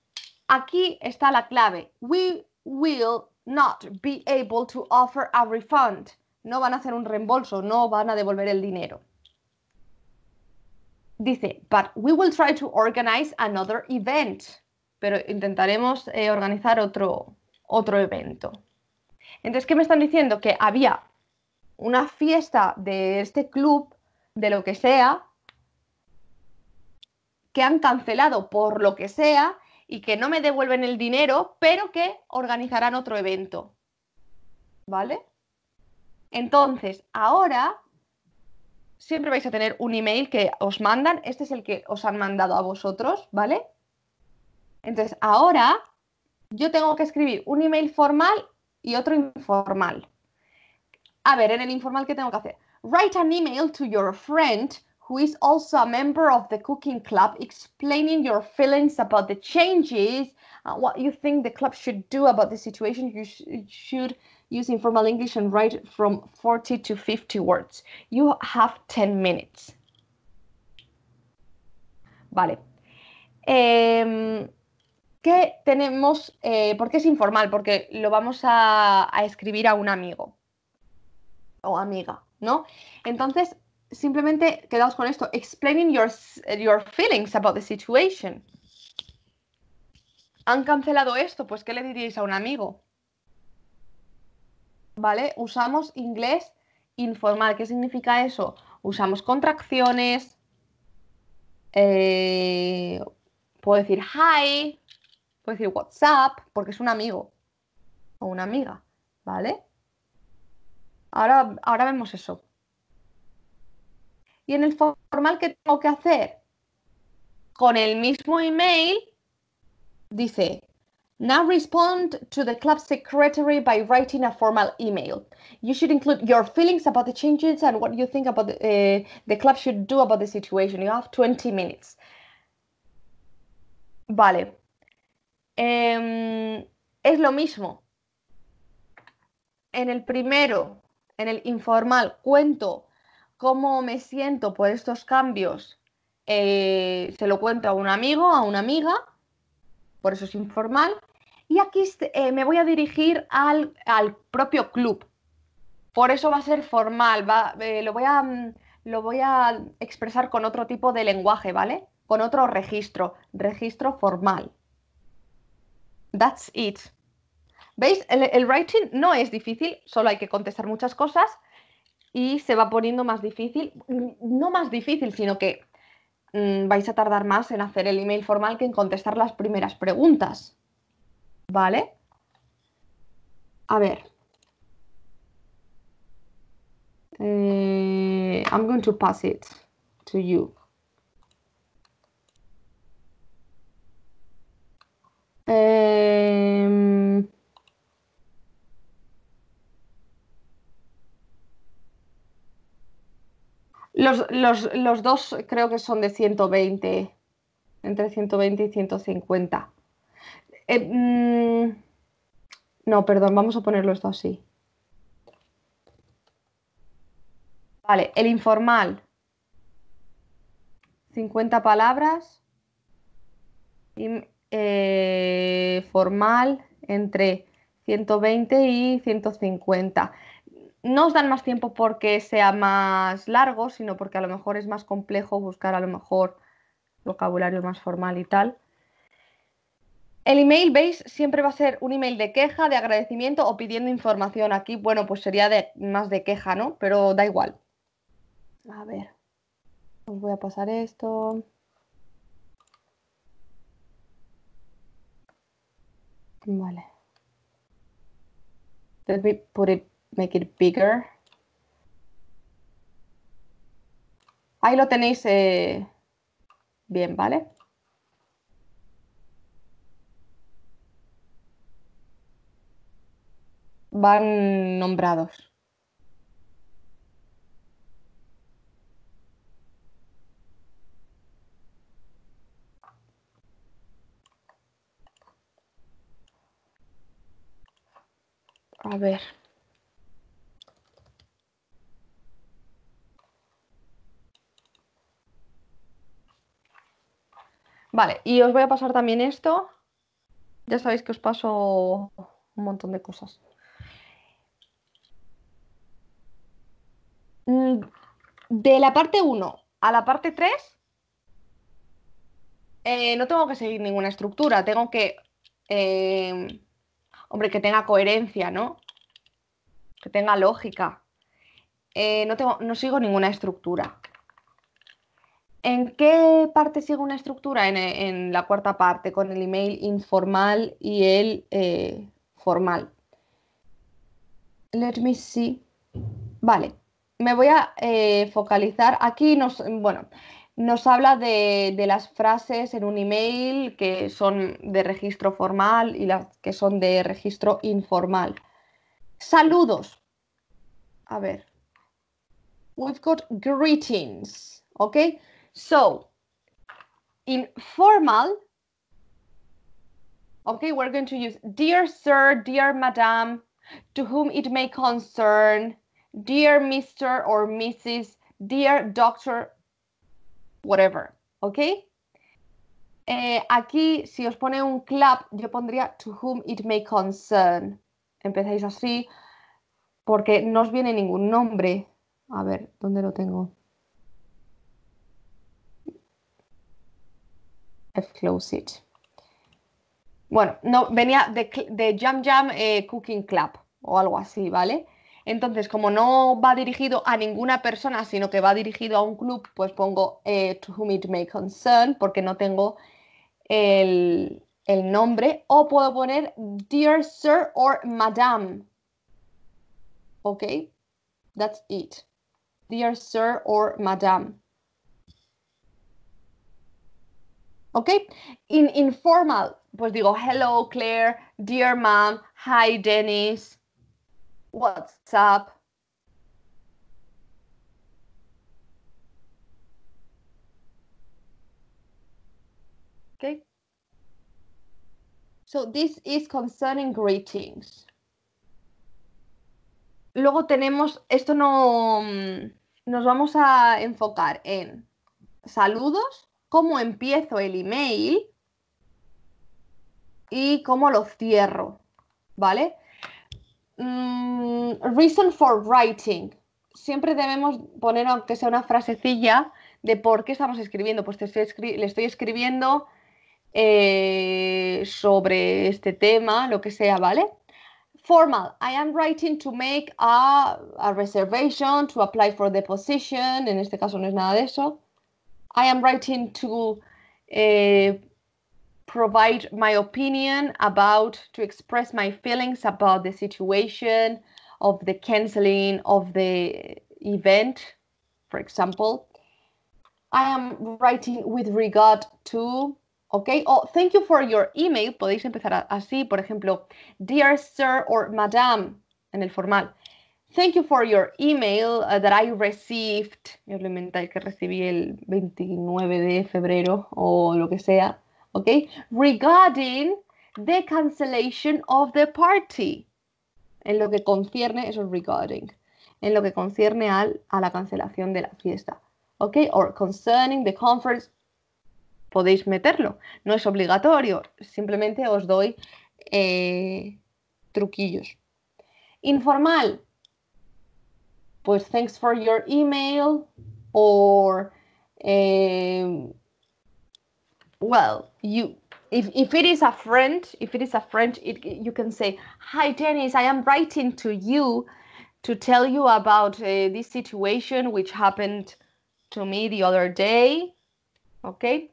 aquí está la clave. We will not be able to offer a refund. No van a hacer un reembolso, no van a devolver el dinero. Dice, but we will try to organize another event. Pero intentaremos eh, organizar otro, otro evento. Entonces, ¿qué me están diciendo? Que había una fiesta de este club, de lo que sea, que han cancelado por lo que sea y que no me devuelven el dinero, pero que organizarán otro evento. ¿Vale? Entonces, ahora siempre vais a tener un email que os mandan. Este es el que os han mandado a vosotros, ¿vale? Entonces, ahora yo tengo que escribir un email formal y otro informal. A ver, en el informal, ¿qué tengo que hacer? Write an email to your friend who is also a member of the cooking club, explaining your feelings about the changes, uh, what you think the club should do about the situation. You should use informal English and write from 40 to 50 words. You have 10 minutes. Vale. Em, ¿Qué tenemos? Eh, ¿Por qué es informal? Porque lo vamos a, a escribir a un amigo o amiga, ¿no? Entonces, simplemente quedaos con esto, explaining your, your feelings about the situation. Han cancelado esto, pues ¿qué le diríais a un amigo? ¿Vale? Usamos inglés informal. ¿Qué significa eso? Usamos contracciones. Eh, puedo decir hi, puedo decir WhatsApp, porque es un amigo o una amiga, ¿vale? Ahora, ahora vemos eso y en el formal que tengo que hacer con el mismo email dice Now respond to the club secretary by writing a formal email. You should include your feelings about the changes and what you think about the, eh, club should do about the situation. You have 20 minutes. Vale. Em, es lo mismo. En el primero, en el informal, cuento cómo me siento por estos cambios, eh, se lo cuento a un amigo, a una amiga, por eso es informal. Y aquí este, eh, me voy a dirigir al, propio club. Por eso va a ser formal, eh, lo, voy a, mm, lo voy a expresar con otro tipo de lenguaje, ¿vale? Con otro registro, registro formal. That's it. ¿Veis? el writing no es difícil, solo hay que contestar muchas cosas y se va poniendo más difícil, no más difícil, sino que mm, vais a tardar más en hacer el email formal que en contestar las primeras preguntas. ¿Vale? A ver. Eh, I'm going to pass it to you. Eh, Los, dos creo que son de 120, entre 120 y 150. Eh, mm, no, perdón, vamos a ponerlo esto así. Vale, el informal. 50 palabras. Eh, formal entre 120 y 150 no os dan más tiempo porque sea más largo, sino porque a lo mejor es más complejo buscar a lo mejor vocabulario más formal y tal. El email, veis, siempre va a ser un email de queja, de agradecimiento o pidiendo información. Aquí, bueno, pues sería más de queja, ¿no? Pero da igual. A ver, os voy a pasar esto. Vale. Por make it bigger. Ahí lo tenéis eh, bien, ¿vale? Van nombrados. A ver. Vale, y os voy a pasar también esto. Ya sabéis que os paso un montón de cosas. Mm, de la parte 1 a la parte 3, eh, no tengo que seguir ninguna estructura, tengo que, em, hombre, que tenga coherencia, ¿no? Que tenga lógica. Eh, no, tengo, no sigo ninguna estructura. ¿En qué parte sigue una estructura? En, la cuarta parte, con el email informal y el eh, formal. Let me see. Vale, me voy a eh, focalizar. Aquí nos, bueno, nos habla de, de, las frases en un email que son de registro formal y las que son de registro informal. Saludos. A ver. We've got greetings, ¿ok? So in formal, okay, we're going to use dear sir, dear madam, to whom it may concern, dear mister or Mrs., dear doctor, whatever, ok? Eh, aquí, si os pone un clap, yo pondría to whom it may concern. Empecéis así porque no os viene ningún nombre. A ver, ¿dónde lo tengo? Close it. Bueno, no, venía de, Jam Jam eh, Cooking Club o algo así, ¿vale? Entonces, como no va dirigido a ninguna persona, sino que va dirigido a un club, pues pongo eh, To Whom It May Concern, porque no tengo el, el nombre. O puedo poner Dear Sir or Madam. ¿Ok? That's it. Dear Sir or Madam. ¿ok? informal, pues digo, hello Claire, dear mom, hi Dennis, what's up? Okay. So this is concerning greetings. Luego tenemos, esto no, mm, nos vamos a enfocar en saludos, cómo empiezo el email y cómo lo cierro, ¿vale? Mm, reason for writing. Siempre debemos poner, aunque sea una frasecilla, de por qué estamos escribiendo. Pues le estoy escribiendo eh, sobre este tema, lo que sea, ¿vale? Formal. I am writing to make a, a reservation, to apply for the position. En este caso no es nada de eso. I am writing to uh, provide my opinion about, to express my feelings about the situation of the canceling of the event, for example. I am writing with regard to, okay, oh, thank you for your email. Podéis empezar así, por ejemplo, dear sir or madam, en el formal. Thank you for your email uh, that I received. le el que recibí el 29 de febrero o lo que sea. ¿Ok? Regarding the cancellation of the party. En lo que concierne, eso es regarding. En lo que concierne al, a la cancelación de la fiesta. ¿Ok? Or concerning the conference. Podéis meterlo. No es obligatorio. Simplemente os doy eh, truquillos. Informal pues thanks for your email or um, well you if, if it is a friend if it is a friend it, you can say hi dennis i am writing to you to tell you about uh, this situation which happened to me the other day okay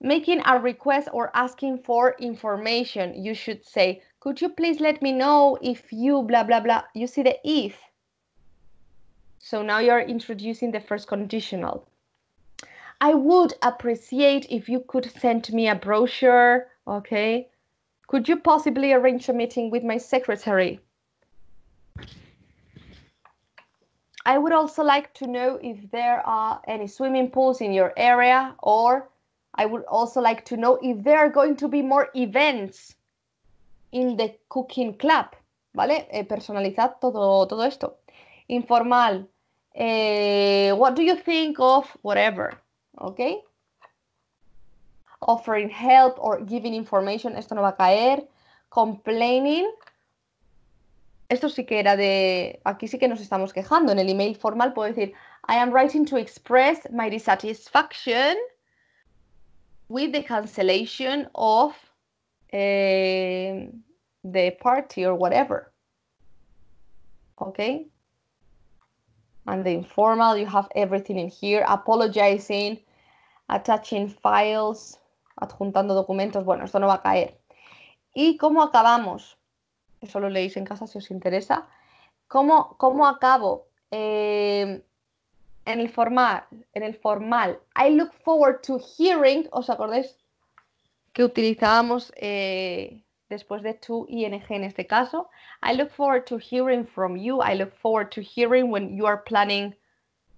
making a request or asking for information you should say could you please let me know if you blah blah blah you see the if so now you're introducing the first conditional. I would appreciate if you could send me a brochure, okay? Could you possibly arrange a meeting with my secretary? I would also like to know if there are any swimming pools in your area, or I would also like to know if there are going to be more events in the cooking club, ¿vale? Eh, personalizad todo, todo esto. informal. Eh, what do you think of whatever? ¿Ok? Offering help or giving information, esto no va a caer. Complaining. Esto sí que era de... Aquí sí que nos estamos quejando. En el email formal puedo decir, I am writing to express my dissatisfaction with the cancellation of eh, the party or whatever. ¿Ok? and the informal. You have everything in here. Apologizing, attaching files, adjuntando documentos. Bueno, esto no va a caer. ¿Y cómo acabamos? Eso lo leéis en casa si os interesa. ¿Cómo, cómo acabo? Eh, en el formal, en el formal. I look forward to hearing. ¿Os acordáis que utilizábamos eh, después de tu ing e en este caso. I look forward to hearing from you. I look forward to hearing when you are planning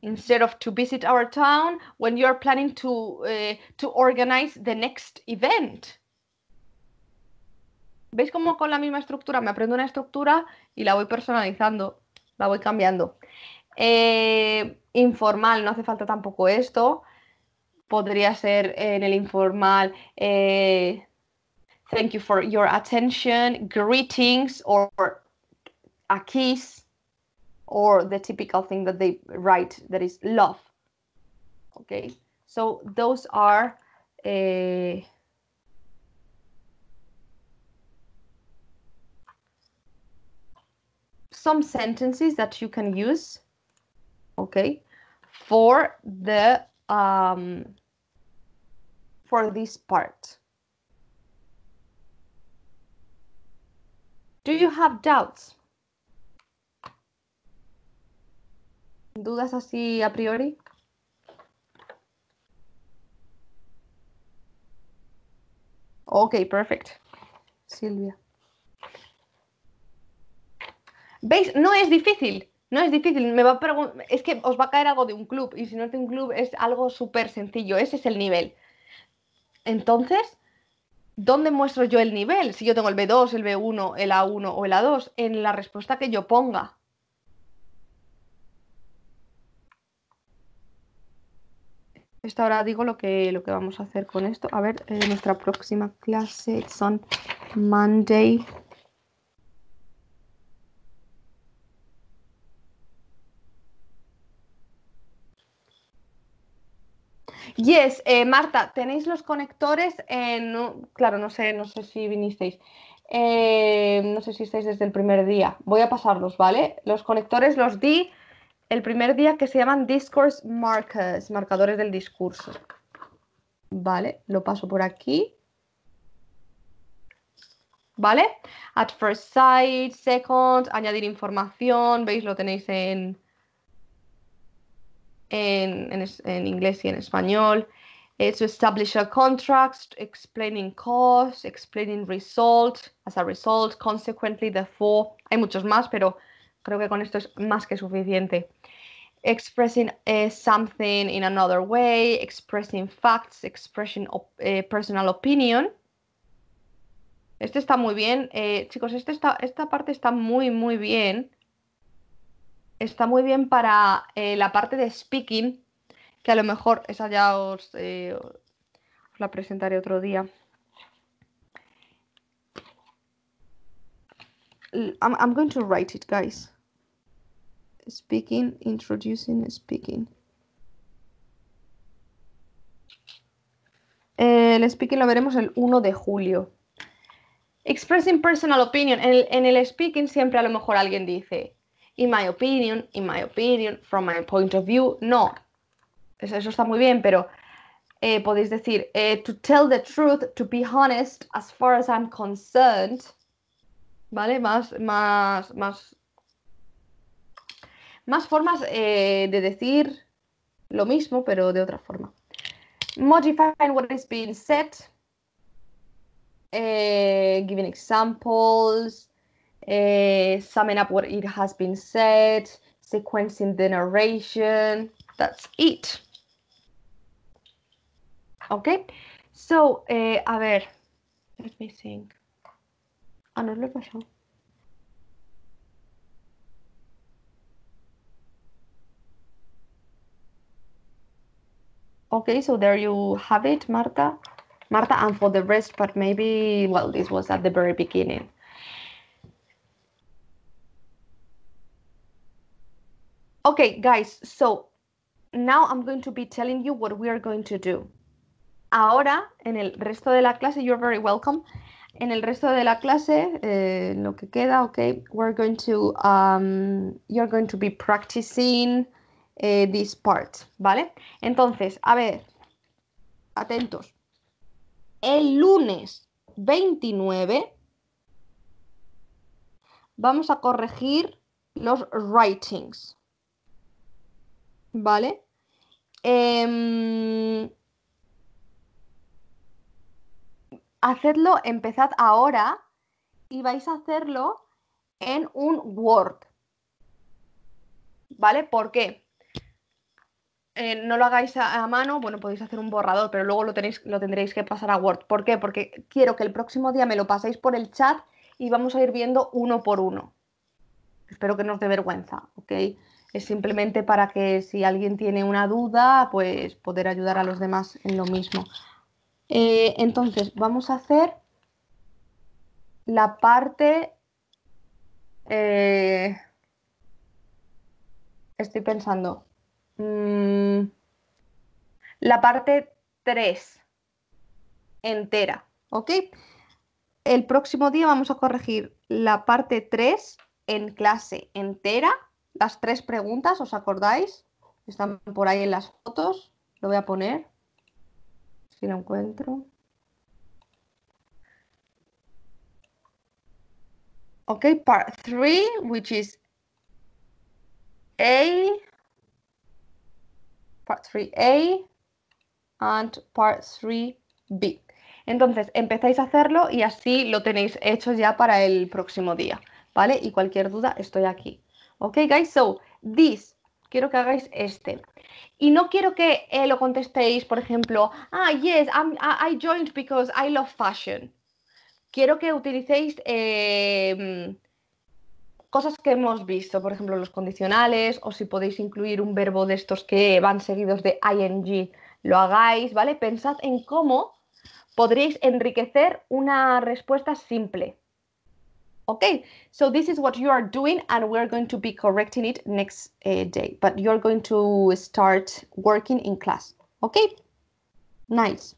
instead of to visit our town, when you are planning to eh, to organize the next event. ¿Veis cómo con la misma estructura me aprendo una estructura y la voy personalizando, la voy cambiando? Eh, informal, no hace falta tampoco esto. Podría ser en el informal eh, Thank you for your attention. Greetings or a kiss or the typical thing that they write that is love. Okay, so those are a eh, some sentences that you can use. Okay, for the um, for this part. Do you have doubts? ¿Dudas así a priori? Ok, perfect. Silvia. ¿Veis? No es difícil. No es difícil. Me va a es que os va a caer algo de un club. Y si no es de un club, es algo súper sencillo. Ese es el nivel. Entonces, ¿dónde muestro yo el nivel? Si yo tengo el B2, el B1, el A1 o el A2, en la respuesta que yo ponga. Esto ahora digo lo que, lo que vamos a hacer con esto. A ver, eh, nuestra próxima clase son Monday. Yes, eh, Marta, tenéis los conectores en. claro, no sé, no sé si vinisteis. Eh, no sé si estáis desde el primer día. Voy a pasarlos, ¿vale? Los conectores los di el primer día que se llaman Discourse Markers, marcadores del discurso. Vale, lo paso por aquí. ¿Vale? At first sight, second, añadir información, veis, lo tenéis en, en, en, inglés y en español. Eh, establish a contract, explaining cause, explaining result, as a result, consequently, therefore. Hay muchos más, pero creo que con esto es más que suficiente. Expressing eh, something in another way, expressing facts, expressing eh, personal opinion. Este está muy bien. chicos, este está, esta parte está muy, muy bien está muy bien para eh, la parte de speaking, que a lo mejor esa ya os, eh, la presentaré otro día. I'm, going to write it, guys. Speaking, introducing, speaking. El speaking lo veremos el 1 de julio. Expressing personal opinion. en el speaking siempre a lo mejor alguien dice, in my opinion, in my opinion, from my point of view, no. Eso, está muy bien, pero eh, podéis decir, eh, to tell the truth, to be honest, as far as I'm concerned, ¿vale? Más, más, más, más formas eh, de decir lo mismo, pero de otra forma. Modifying what is being said, giving examples, uh, summing up what it has been said, sequencing the narration. That's it. Okay, so, uh, a ver, let me think. Ah, no lo he pasado. Okay, so there you have it, Marta. Marta, and for the rest, but maybe, well, this was at the very beginning. Okay, guys, so now I'm going to be telling you what we are going to do. Ahora, en el resto de la clase, you're very welcome. En el resto de la clase, eh, lo que queda, okay, we're going to, um, you're going to be practicing eh, this part, ¿vale? Entonces, a ver, atentos. El lunes 29 vamos a corregir los writings, ¿vale? Em, hacedlo, empezad ahora y vais a hacerlo en un Word. ¿Vale? ¿Por qué? Eh, no lo hagáis a, mano, bueno, podéis hacer un borrador, pero luego lo, tenéis, lo tendréis que pasar a Word. ¿Por qué? Porque quiero que el próximo día me lo paséis por el chat y vamos a ir viendo uno por uno. Espero que no os dé vergüenza, ¿ok? Es simplemente para que si alguien tiene una duda, pues poder ayudar a los demás en lo mismo. Eh, entonces, vamos a hacer la parte... Eh, estoy pensando. Mm, la parte 3 entera, ¿ok? El próximo día vamos a corregir la parte 3 en clase entera las tres preguntas, ¿os acordáis? Están por ahí en las fotos, lo voy a poner, si lo encuentro. Ok, part 3 which is A, part 3A and part 3B. Entonces, empezáis a hacerlo y así lo tenéis hecho ya para el próximo día, ¿vale? Y cualquier duda, estoy aquí. Ok, guys, so this, quiero que hagáis este. Y no quiero que eh, lo contestéis, por ejemplo, ah, yes, I, joined because I love fashion. Quiero que utilicéis em, cosas que hemos visto, por ejemplo, los condicionales, o si podéis incluir un verbo de estos que van seguidos de ing, lo hagáis, ¿vale? Pensad en cómo podréis enriquecer una respuesta simple. okay so this is what you are doing and we're going to be correcting it next uh, day but you're going to start working in class okay nice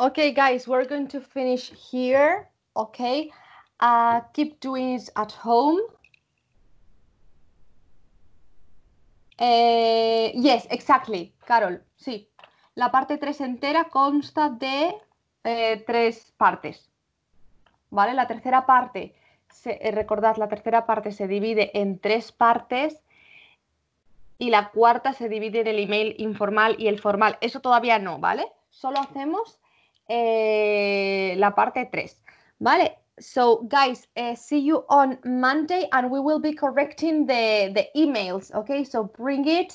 Okay, guys, we're going to finish here. Okay, uh, keep doing it at home. Eh, yes, exactly, Carol, sí. La parte 3 entera consta de eh, tres partes. ¿Vale? La tercera parte, eh, recordad, la tercera parte se divide en tres partes y la cuarta se divide en el email informal y el formal. Eso todavía no, ¿vale? Solo hacemos eh, la parte 3. ¿Vale? So, guys, uh, see you on Monday and we will be correcting the, the emails, okay? So bring it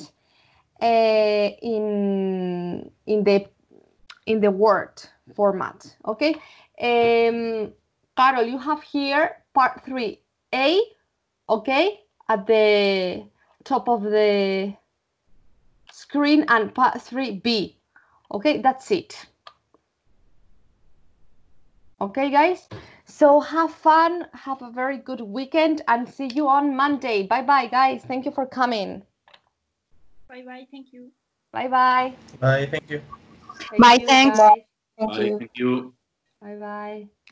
uh, in, in, the, in the Word format, okay? Um, Carol, you have here part 3A, okay? At the top of the screen and part 3B, okay? That's it. Okay, guys? So have fun, have a very good weekend, and see you on Monday. Bye bye, guys. Thank you for coming. Bye bye. Thank you. Bye bye. Bye. Thank you. Thank bye. You, thanks. Bye. Thank bye. You. Thank you. Bye bye.